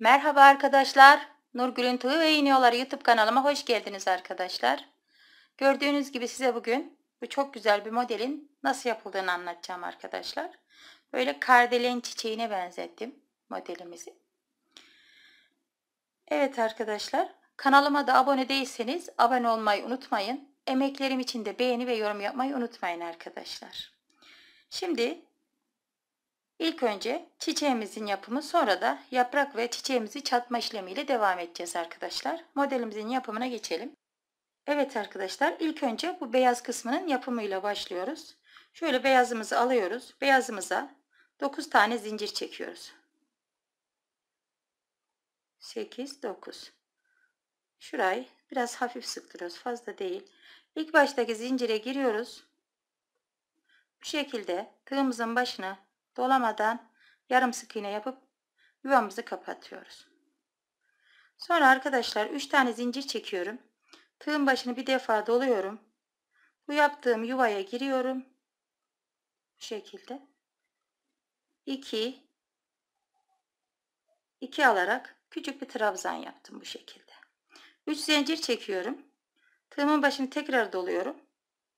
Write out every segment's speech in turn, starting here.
Merhaba arkadaşlar. Nurgül'ün Tığı ve İğniyorlar YouTube kanalıma hoş geldiniz arkadaşlar. Gördüğünüz gibi size bugün bu çok güzel bir modelin nasıl yapıldığını anlatacağım arkadaşlar. Böyle kardelen çiçeğine benzettim modelimizi. Evet arkadaşlar kanalıma da abone değilseniz abone olmayı unutmayın. Emeklerim için de beğeni ve yorum yapmayı unutmayın arkadaşlar. Şimdi İlk önce çiçeğimizin yapımı sonra da yaprak ve çiçeğimizi çatma işlemiyle devam edeceğiz arkadaşlar. Modelimizin yapımına geçelim. Evet arkadaşlar ilk önce bu beyaz kısmının yapımıyla başlıyoruz. Şöyle beyazımızı alıyoruz. Beyazımıza 9 tane zincir çekiyoruz. 8, 9. Şurayı biraz hafif sıktırıyoruz. Fazla değil. İlk baştaki zincire giriyoruz. Bu şekilde tığımızın başına dolamadan yarım sık iğne yapıp yuvamızı kapatıyoruz. Sonra arkadaşlar 3 tane zincir çekiyorum. Tığın başını bir defa doluyorum. Bu yaptığım yuvaya giriyorum. Bu şekilde. 2 2 alarak küçük bir trabzan yaptım bu şekilde. 3 zincir çekiyorum. Tığımın başını tekrar doluyorum.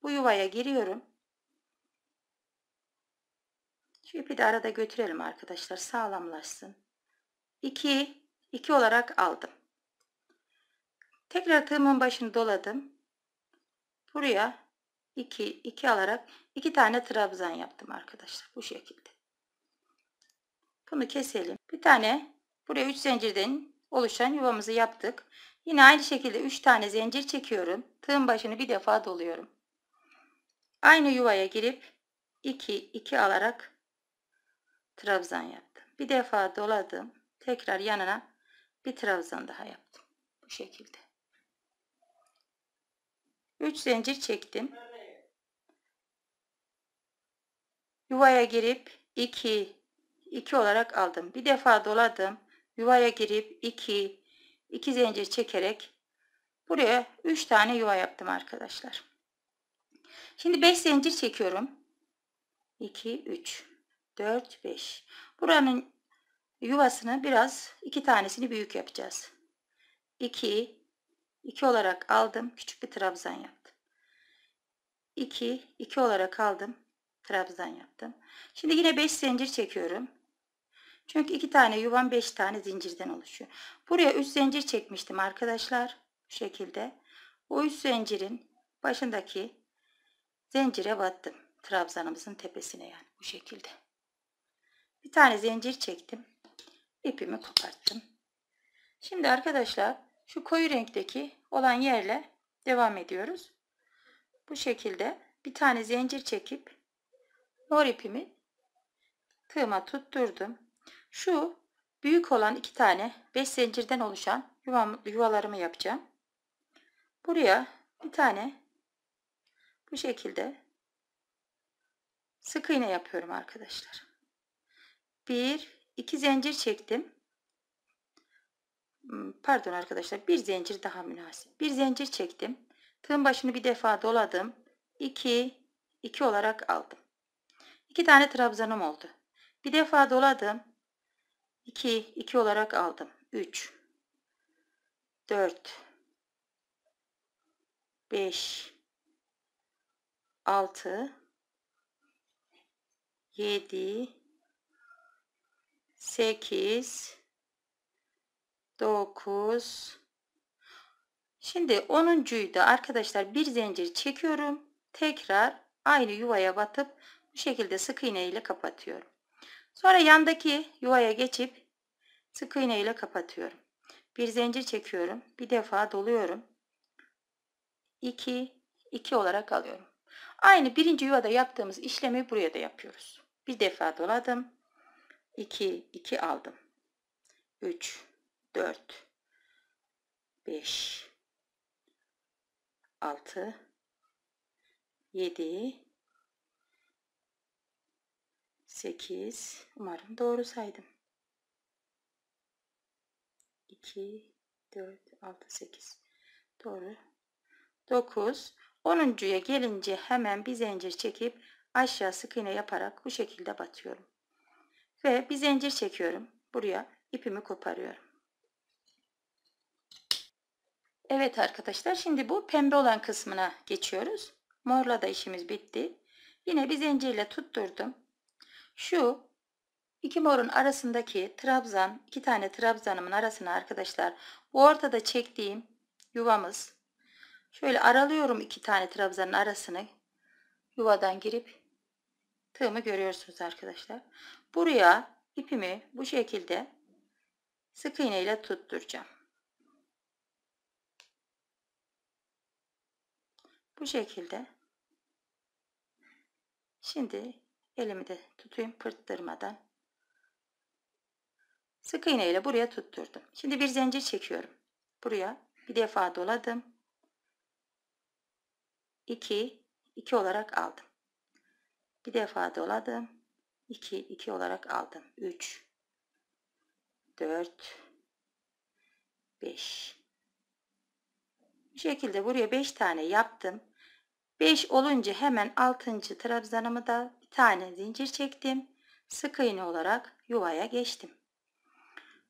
Bu yuvaya giriyorum. Şu bir de arada götürelim arkadaşlar sağlamlaşsın. 2 2 olarak aldım. Tekrar tığımın başını doladım. Buraya 2 2 alarak 2 tane trabzan yaptım arkadaşlar bu şekilde. Bunu keselim. Bir tane buraya 3 zincirden oluşan yuvamızı yaptık. Yine aynı şekilde 3 tane zincir çekiyorum. Tığın başını bir defa doluyorum. Aynı yuvaya girip 2 2 alarak trabzan yaptım. Bir defa doladım. Tekrar yanına bir trabzan daha yaptım. Bu şekilde. 3 zincir çektim. Yuvaya girip 2 2 olarak aldım. Bir defa doladım. Yuvaya girip 2 2 zincir çekerek buraya 3 tane yuva yaptım arkadaşlar. Şimdi 5 zincir çekiyorum. 2 3 4, 5. Buranın yuvasını biraz iki tanesini büyük yapacağız. 2, 2 olarak aldım. Küçük bir trabzan yaptım. 2, 2 olarak aldım. Trabzan yaptım. Şimdi yine 5 zincir çekiyorum. Çünkü 2 tane yuvan 5 tane zincirden oluşuyor. Buraya 3 zincir çekmiştim arkadaşlar. Bu şekilde. O 3 zincirin başındaki zincire battım. Trabzanımızın tepesine yani bu şekilde bir tane zincir çektim. ipimi koparttım. Şimdi arkadaşlar şu koyu renkteki olan yerle devam ediyoruz. Bu şekilde bir tane zincir çekip mor ipimi tığıma tutturdum. Şu büyük olan iki tane 5 zincirden oluşan yuvam, yuvalarımı yapacağım. Buraya bir tane bu şekilde sık iğne yapıyorum arkadaşlar. 1 2 zincir çektim. Hmm, pardon arkadaşlar bir zincir daha münasip. Bir zincir çektim. Tığın başını bir defa doladım. 2 2 olarak aldım. 2 tane trabzanım oldu. Bir defa doladım. 2 2 olarak aldım. 3 4 5 6 7 8 9 Şimdi 10.'yu da arkadaşlar bir zincir çekiyorum. Tekrar aynı yuvaya batıp bu şekilde sık iğne ile kapatıyorum. Sonra yandaki yuvaya geçip sık iğne ile kapatıyorum. Bir zincir çekiyorum. Bir defa doluyorum. 2 2 olarak alıyorum. Aynı birinci yuvada yaptığımız işlemi buraya da yapıyoruz. Bir defa doladım. 2, 2 aldım. 3, 4, 5, 6, 7, 8, umarım doğru saydım. 2, 4, 6, 8, doğru. 9, 10.ya gelince hemen bir zincir çekip aşağı sık iğne yaparak bu şekilde batıyorum ve bir zincir çekiyorum. Buraya ipimi koparıyorum. Evet arkadaşlar şimdi bu pembe olan kısmına geçiyoruz. Morla da işimiz bitti. Yine bir zincirle tutturdum. Şu iki morun arasındaki trabzan, iki tane trabzanımın arasına arkadaşlar bu ortada çektiğim yuvamız. Şöyle aralıyorum iki tane trabzanın arasını. Yuvadan girip tığımı görüyorsunuz arkadaşlar. Buraya ipimi bu şekilde sık iğne ile tutturacağım. Bu şekilde. Şimdi elimi de tutayım pırttırmadan. Sık iğne ile buraya tutturdum. Şimdi bir zincir çekiyorum. Buraya bir defa doladım. 2 2 olarak aldım. Bir defa doladım. 2, 2 olarak aldım. 3, 4, 5. Bu şekilde buraya 5 tane yaptım. 5 olunca hemen 6. trabzanımı da bir tane zincir çektim. Sık iğne olarak yuvaya geçtim.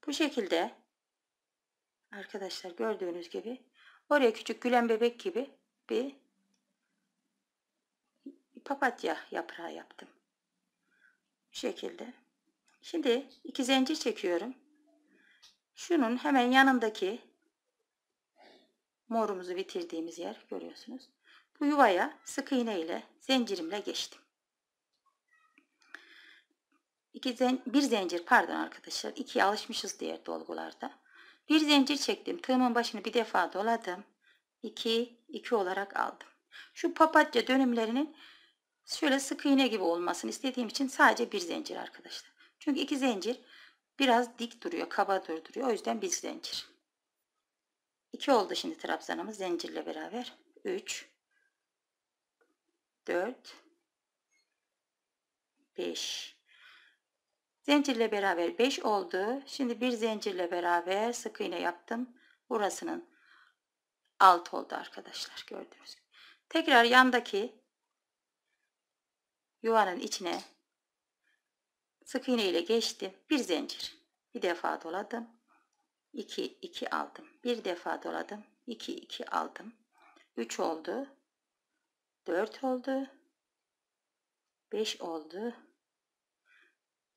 Bu şekilde arkadaşlar gördüğünüz gibi oraya küçük gülen bebek gibi bir papatya yaprağı yaptım şekilde. Şimdi iki zincir çekiyorum. Şunun hemen yanındaki morumuzu bitirdiğimiz yer görüyorsunuz. Bu yuvaya sık iğne ile zincirimle geçtim. İki zen bir zincir pardon arkadaşlar. ikiye alışmışız diğer dolgularda. Bir zincir çektim. Tığımın başını bir defa doladım. 2 2 olarak aldım. Şu papatya dönümlerinin Şöyle sık iğne gibi olmasın istediğim için sadece bir zincir arkadaşlar. Çünkü iki zincir biraz dik duruyor, kaba durduruyor. O yüzden bir zincir. İki oldu şimdi trabzanımız zincirle beraber. 3 4 5 Zincirle beraber 5 oldu. Şimdi bir zincirle beraber sık iğne yaptım. Burasının alt oldu arkadaşlar gördüğünüz gibi. Tekrar yandaki yuvanın içine sık iğne ile geçtim. Bir zincir. Bir defa doladım. 2 2 aldım. Bir defa doladım. 2 2 aldım. 3 oldu. 4 oldu. 5 oldu.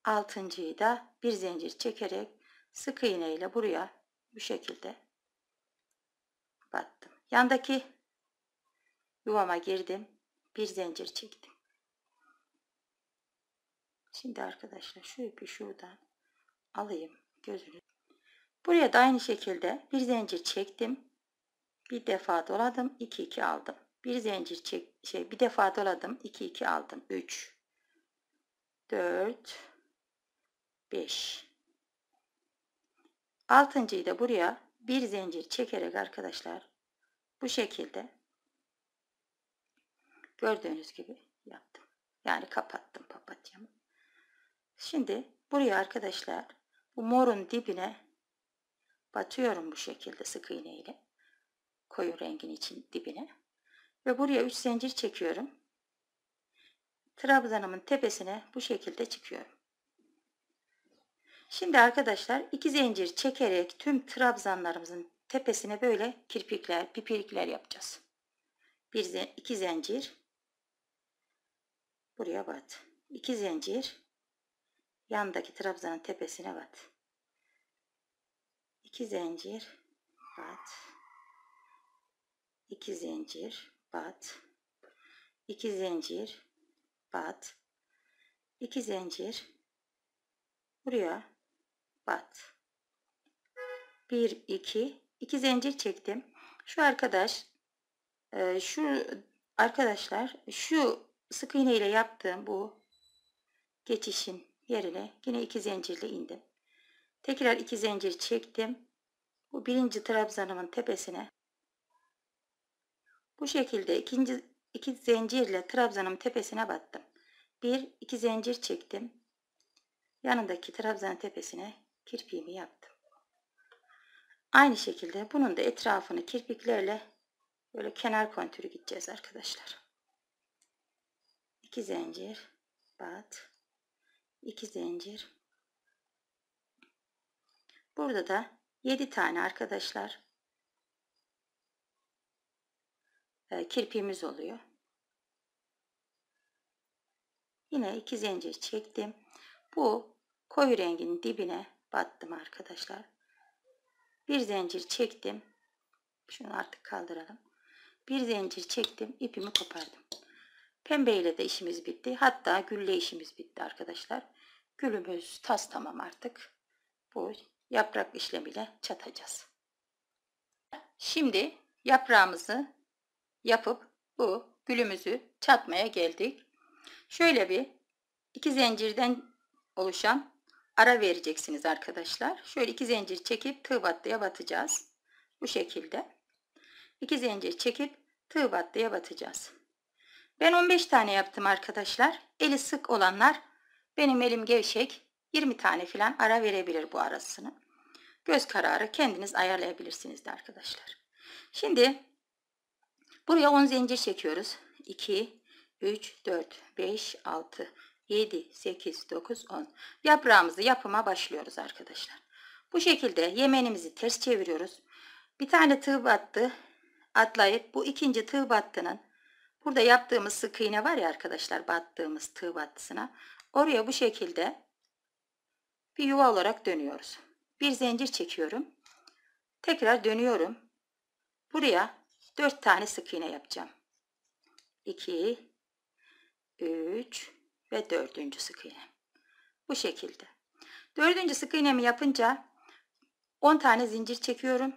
Altıncıyı da bir zincir çekerek sık iğne ile buraya bu şekilde battım. Yandaki yuvama girdim. Bir zincir çektim. Şimdi arkadaşlar şu ipi şuradan alayım gözünü. Buraya da aynı şekilde bir zincir çektim. Bir defa doladım, 2 2 aldım. Bir zincir çek şey bir defa doladım, 2 2 aldım. 3 4 5 Altıncıyı da buraya bir zincir çekerek arkadaşlar bu şekilde gördüğünüz gibi yaptım. Yani kapattım papatyamı. Şimdi buraya arkadaşlar bu morun dibine batıyorum bu şekilde sık iğne ile. Koyu rengin için dibine. Ve buraya 3 zincir çekiyorum. Trabzanımın tepesine bu şekilde çıkıyorum. Şimdi arkadaşlar 2 zincir çekerek tüm trabzanlarımızın tepesine böyle kirpikler, pipirikler yapacağız. 1 2 zincir buraya bat. 2 zincir Yandaki trabzanın tepesine bat. 2 zincir bat. 2 zincir bat. 2 zincir bat. 2 zincir buraya bat. 1 2 2 zincir çektim. Şu arkadaş e, şu arkadaşlar şu sık iğne ile yaptığım bu geçişin yerine yine iki zincirli indim. Tekrar iki zincir çektim. Bu birinci trabzanımın tepesine bu şekilde ikinci iki zincirle trabzanımın tepesine battım. Bir iki zincir çektim. Yanındaki trabzan tepesine kirpiğimi yaptım. Aynı şekilde bunun da etrafını kirpiklerle böyle kenar kontürü gideceğiz arkadaşlar. İki zincir bat 2 zincir burada da 7 tane arkadaşlar ee, kirpiğimiz oluyor yine 2 zincir çektim bu koyu rengin dibine battım arkadaşlar bir zincir çektim şunu artık kaldıralım bir zincir çektim ipimi kopardım Pembeyle de işimiz bitti hatta gülle işimiz bitti arkadaşlar Gülümüz tas tamam artık. Bu yaprak işlemiyle çatacağız. Şimdi yaprağımızı yapıp bu gülümüzü çatmaya geldik. Şöyle bir iki zincirden oluşan ara vereceksiniz arkadaşlar. Şöyle iki zincir çekip tığ battıya batacağız. Bu şekilde. İki zincir çekip tığ battıya batacağız. Ben 15 tane yaptım arkadaşlar. Eli sık olanlar benim elim gevşek 20 tane filan ara verebilir bu arasını. Göz kararı kendiniz ayarlayabilirsiniz de arkadaşlar. Şimdi buraya 10 zincir çekiyoruz. 2, 3, 4, 5, 6, 7, 8, 9, 10. Yaprağımızı yapıma başlıyoruz arkadaşlar. Bu şekilde yemenimizi ters çeviriyoruz. Bir tane tığ battı atlayıp bu ikinci tığ battının burada yaptığımız sık iğne var ya arkadaşlar battığımız tığ battısına Oraya bu şekilde bir yuva olarak dönüyoruz. Bir zincir çekiyorum. Tekrar dönüyorum. Buraya 4 tane sık iğne yapacağım. 2 3 ve 4. sık iğne. Bu şekilde. 4. sık iğnemi yapınca 10 tane zincir çekiyorum.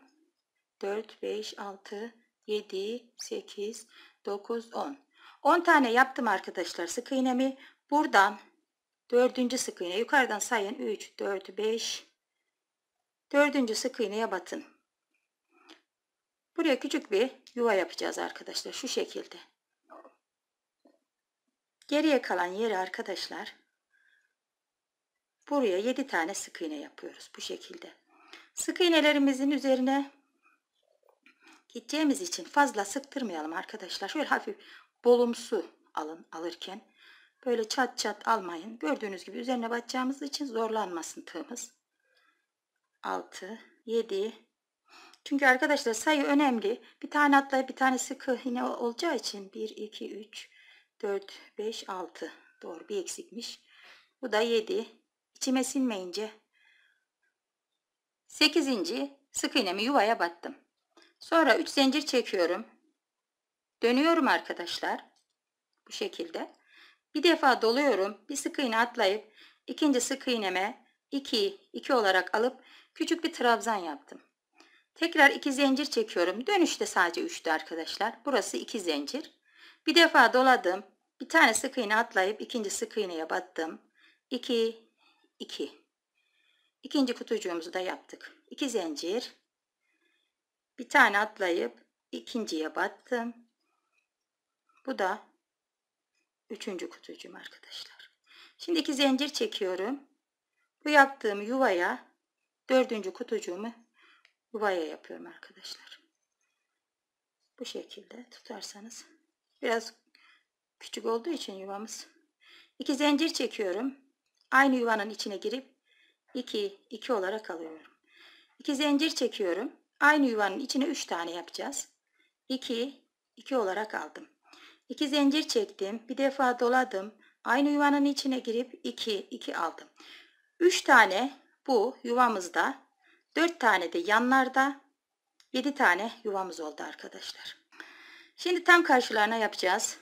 4 5 6 7 8 9 10. 10 tane yaptım arkadaşlar sık iğnemi. Buradan Dördüncü sık iğne yukarıdan sayın 3, 4, 5. Dördüncü sık iğneye batın. Buraya küçük bir yuva yapacağız arkadaşlar. Şu şekilde. Geriye kalan yeri arkadaşlar buraya 7 tane sık iğne yapıyoruz bu şekilde. Sık iğnelerimizin üzerine gideceğimiz için fazla sıktırmayalım arkadaşlar. Şöyle hafif bolumsu alın alırken. Böyle çat çat almayın. Gördüğünüz gibi üzerine batacağımız için zorlanmasın tığımız. 6, 7. Çünkü arkadaşlar sayı önemli. Bir tane atlayıp bir tane sıkı yine olacağı için 1, 2, 3, 4, 5, 6. Doğru bir eksikmiş. Bu da 7. İçime sinmeyince. 8. Sık iğnemi yuvaya battım. Sonra 3 zincir çekiyorum. Dönüyorum arkadaşlar. Bu şekilde. Bir defa doluyorum, bir sık iğne atlayıp ikinci sık iğneme 2, 2 olarak alıp küçük bir trabzan yaptım. Tekrar 2 zincir çekiyorum. Dönüşte sadece 3'tü arkadaşlar. Burası 2 zincir. Bir defa doladım. Bir tane sık iğne atlayıp ikinci sık iğneye battım. 2, 2. İkinci kutucuğumuzu da yaptık. 2 zincir. Bir tane atlayıp ikinciye battım. Bu da Üçüncü kutucuğum arkadaşlar. Şimdi iki zincir çekiyorum. Bu yaptığım yuvaya dördüncü kutucuğumu yuvaya yapıyorum arkadaşlar. Bu şekilde tutarsanız biraz küçük olduğu için yuvamız. İki zincir çekiyorum. Aynı yuvanın içine girip 2 2 olarak alıyorum. 2 zincir çekiyorum. Aynı yuvanın içine 3 tane yapacağız. 2 2 olarak aldım. İki zincir çektim. Bir defa doladım. Aynı yuvanın içine girip 2 2 aldım. 3 tane bu yuvamızda, 4 tane de yanlarda, 7 tane yuvamız oldu arkadaşlar. Şimdi tam karşılarına yapacağız.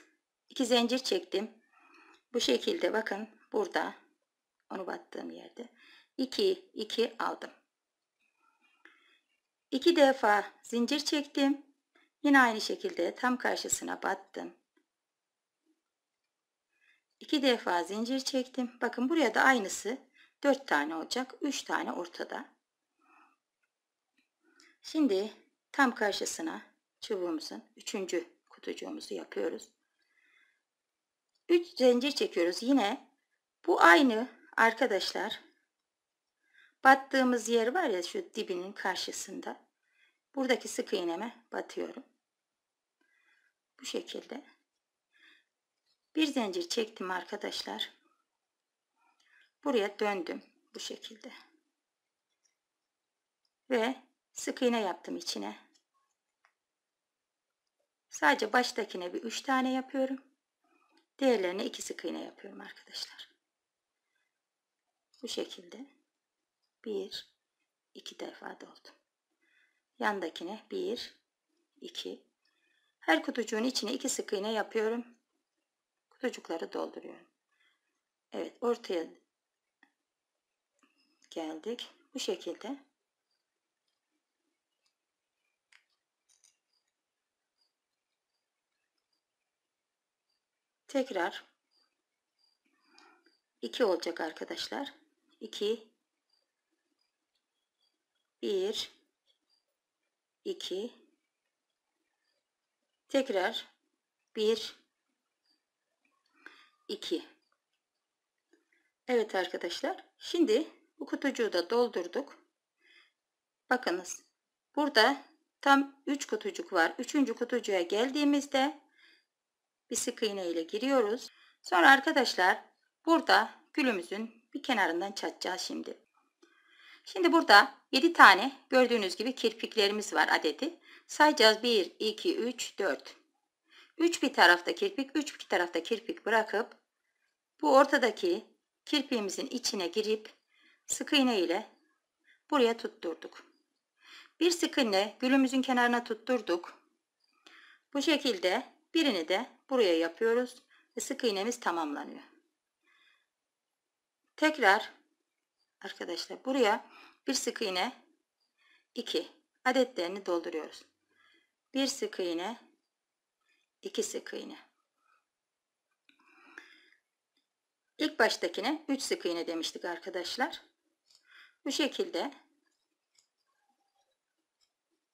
2 zincir çektim. Bu şekilde bakın burada onu battığım yerde 2 2 aldım. 2 defa zincir çektim. Yine aynı şekilde tam karşısına battım. 2 defa zincir çektim. Bakın buraya da aynısı 4 tane olacak. 3 tane ortada. Şimdi tam karşısına çubuğumuzun 3. kutucuğumuzu yapıyoruz. 3 zincir çekiyoruz. Yine bu aynı arkadaşlar. Battığımız yer var ya şu dibinin karşısında. Buradaki sık iğneme batıyorum. Bu şekilde bir zincir çektim arkadaşlar buraya döndüm bu şekilde ve sık iğne yaptım içine sadece baştakine bir üç tane yapıyorum diğerlerine iki sık iğne yapıyorum arkadaşlar bu şekilde bir iki defa doldum yandakine bir iki her kutucuğun içine iki sık iğne yapıyorum çocukları dolduruyorum. Evet ortaya geldik. Bu şekilde tekrar 2 olacak arkadaşlar. 2 1 2 tekrar 1 2. Evet arkadaşlar. Şimdi bu kutucuğu da doldurduk. Bakınız. Burada tam 3 kutucuk var. 3. kutucuğa geldiğimizde bir sık iğne ile giriyoruz. Sonra arkadaşlar burada gülümüzün bir kenarından çatacağız şimdi. Şimdi burada 7 tane gördüğünüz gibi kirpiklerimiz var adeti. Sayacağız 1, 2, 3, 4. 3 bir tarafta kirpik, 3 bir tarafta kirpik bırakıp bu ortadaki kirpiğimizin içine girip sık iğne ile buraya tutturduk. Bir sık iğne gülümüzün kenarına tutturduk. Bu şekilde birini de buraya yapıyoruz ve sık iğnemiz tamamlanıyor. Tekrar arkadaşlar buraya bir sık iğne 2 adetlerini dolduruyoruz. Bir sık iğne 2 sık iğne. İlk baştakine 3 sık iğne demiştik arkadaşlar. Bu şekilde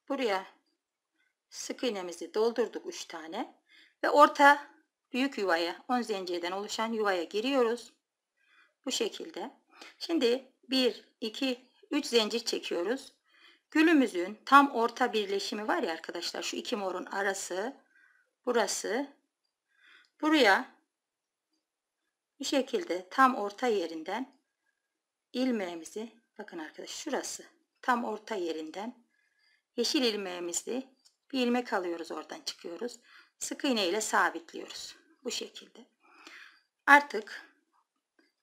buraya sık iğnemizi doldurduk 3 tane ve orta büyük yuvaya 10 zincirden oluşan yuvaya giriyoruz. Bu şekilde. Şimdi 1 2 3 zincir çekiyoruz. Gülümüzün tam orta birleşimi var ya arkadaşlar şu iki morun arası burası. Buraya bu şekilde tam orta yerinden ilmeğimizi bakın arkadaş, şurası tam orta yerinden yeşil ilmeğimizi bir ilmek alıyoruz oradan çıkıyoruz. Sık iğne ile sabitliyoruz. Bu şekilde. Artık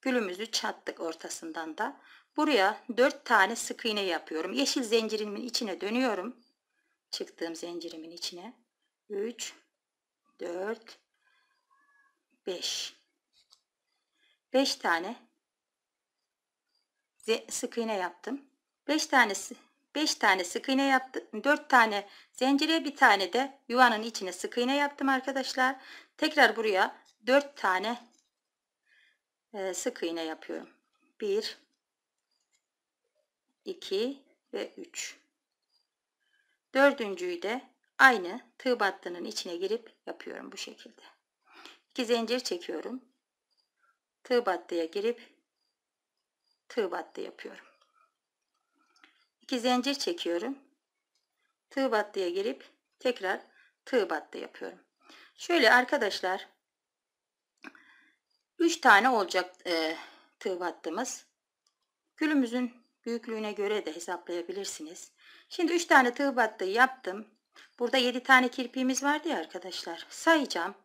gülümüzü çattık ortasından da. Buraya 4 tane sık iğne yapıyorum. Yeşil zincirimin içine dönüyorum. Çıktığım zincirimin içine. 3 4, 5. 5 tane sık iğne yaptım. 5 tane, 5 tane sık iğne yaptım. 4 tane zincire bir tane de yuvanın içine sık iğne yaptım arkadaşlar. Tekrar buraya 4 tane e, sık iğne yapıyorum. 1 2 ve 3. Dördüncüyü de aynı tığ battının içine girip yapıyorum bu şekilde. 2 zincir çekiyorum. Tığ battıya girip tığ battı yapıyorum. 2 zincir çekiyorum. Tığ battıya girip tekrar tığ battı yapıyorum. Şöyle arkadaşlar 3 tane olacak e, tığ battımız. Külümüzün büyüklüğüne göre de hesaplayabilirsiniz. Şimdi 3 tane tığ battı yaptım. Burada 7 tane kirpiğimiz vardı ya arkadaşlar. Sayacağım.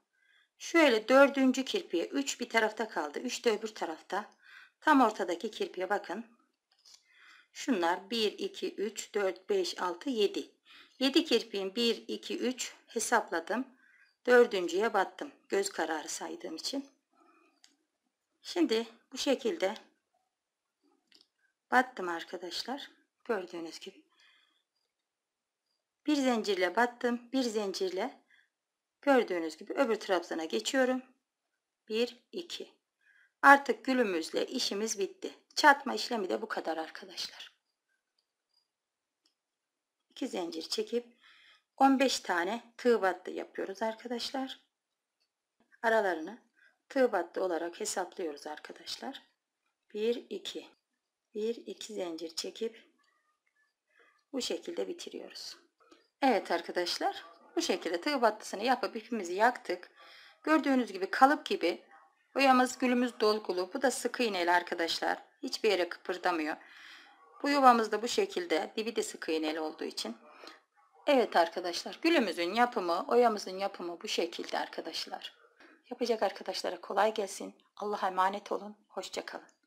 Şöyle dördüncü kirpiğe 3 bir tarafta kaldı. 3 de öbür tarafta. Tam ortadaki kirpiğe bakın. Şunlar 1, 2, 3, 4, 5, 6, 7. 7 kirpiğin 1, 2, 3 hesapladım. Dördüncüye battım. Göz kararı saydığım için. Şimdi bu şekilde battım arkadaşlar. Gördüğünüz gibi. Bir zincirle battım. Bir zincirle gördüğünüz gibi öbür trabzana geçiyorum. 1 2 Artık gülümüzle işimiz bitti. Çatma işlemi de bu kadar arkadaşlar. 2 zincir çekip 15 tane tığ battı yapıyoruz arkadaşlar. Aralarını tığ battı olarak hesaplıyoruz arkadaşlar. 1 2 1 2 zincir çekip bu şekilde bitiriyoruz. Evet arkadaşlar bu şekilde tığ battısını yapıp ipimizi yaktık. Gördüğünüz gibi kalıp gibi boyamız gülümüz dolgulu. Bu da sık iğneyle arkadaşlar. Hiçbir yere kıpırdamıyor. Bu yuvamız da bu şekilde dibi de sık iğneli olduğu için. Evet arkadaşlar gülümüzün yapımı oyamızın yapımı bu şekilde arkadaşlar. Yapacak arkadaşlara kolay gelsin. Allah'a emanet olun. Hoşçakalın.